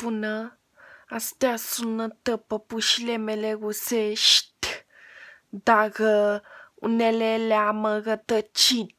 spună, astea sunătă pușile mele rusești, dacă uh, unele le-am rătăcit.